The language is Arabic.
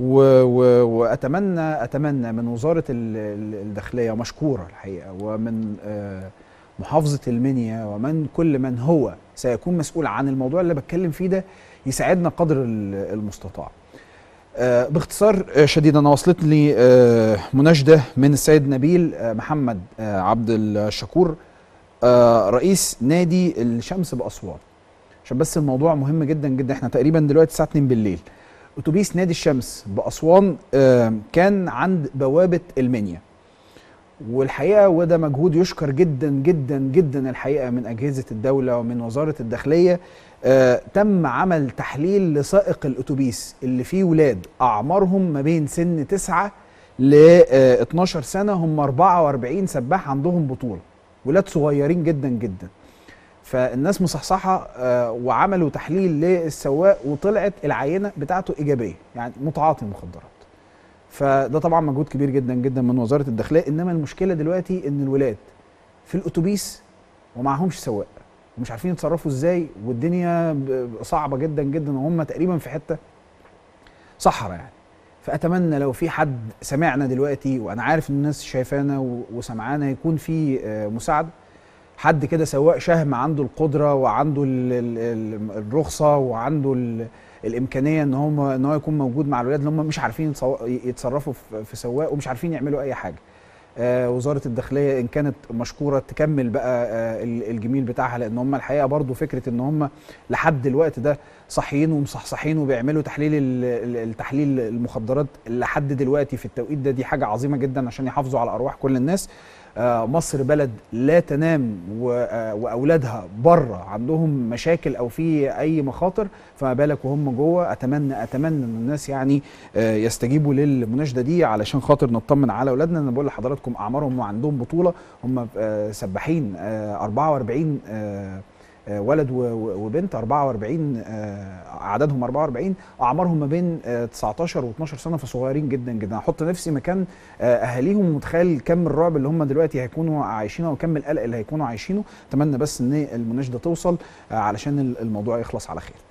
و و واتمنى اتمنى من وزاره الداخليه مشكوره الحقيقه ومن آه، محافظه المنيا ومن كل من هو سيكون مسؤول عن الموضوع اللي بتكلم فيه ده يساعدنا قدر المستطاع. آه، باختصار آه، شديد انا وصلت لي مناشده من السيد نبيل محمد عبد الشكور رئيس نادي الشمس باسوان عشان بس الموضوع مهم جدا جدا احنا تقريبا دلوقتي الساعه 2 بالليل اتوبيس نادي الشمس باسوان آه، كان عند بوابه المنيا والحقيقه وده مجهود يشكر جدا جدا جدا الحقيقه من اجهزه الدوله ومن وزاره الداخليه آه تم عمل تحليل لسائق الاتوبيس اللي فيه ولاد اعمارهم ما بين سن 9 ل 12 آه، سنه هم 44 سباح عندهم بطوله ولاد صغيرين جدا جدا فالناس مصحصحه آه، وعملوا تحليل للسواق وطلعت العينه بتاعته ايجابيه يعني متعاطي مخدرات فده طبعا مجهود كبير جدا جدا من وزاره الداخليه انما المشكله دلوقتي ان الولاد في الاتوبيس ومعهمش سواق ومش عارفين يتصرفوا ازاي والدنيا صعبه جدا جدا وهم تقريبا في حته صحراء يعني فاتمنى لو في حد سمعنا دلوقتي وانا عارف ان الناس شايفانا وسمعانا يكون في آه، مساعده حد كده سواق شهم عنده القدره وعنده الرخصه وعنده الامكانيه ان هم ان هو يكون موجود مع الولاد اللي هم مش عارفين يتصرفوا في سواق ومش عارفين يعملوا اي حاجه آه وزاره الداخليه ان كانت مشكوره تكمل بقى آه الجميل بتاعها لان هم الحقيقه برضو فكره ان هم لحد الوقت ده صاحيين ومصحصحين وبيعملوا تحليل التحليل المخدرات لحد دلوقتي في التوقيت ده دي حاجه عظيمه جدا عشان يحافظوا على ارواح كل الناس آه، مصر بلد لا تنام آه، واولادها بره عندهم مشاكل او في اي مخاطر فما بالك وهم جوه اتمنى اتمنى ان الناس يعني آه، يستجيبوا للمناشده دي علشان خاطر نطمن على اولادنا انا بقول لحضراتكم اعمارهم وعندهم بطوله هم سباحين 44 آه، ولد وبنت 44 اعدادهم 44 اعمارهم ما بين 19 آه، و12 سنه فصغيرين جدا جدا احط نفسي مكان آه، اهاليهم ومتخيل كم الرعب اللي هم دلوقتي هيكونوا عايشينه وكم القلق اللي هيكونوا عايشينه اتمنى بس ان المناشده توصل علشان الموضوع يخلص على خير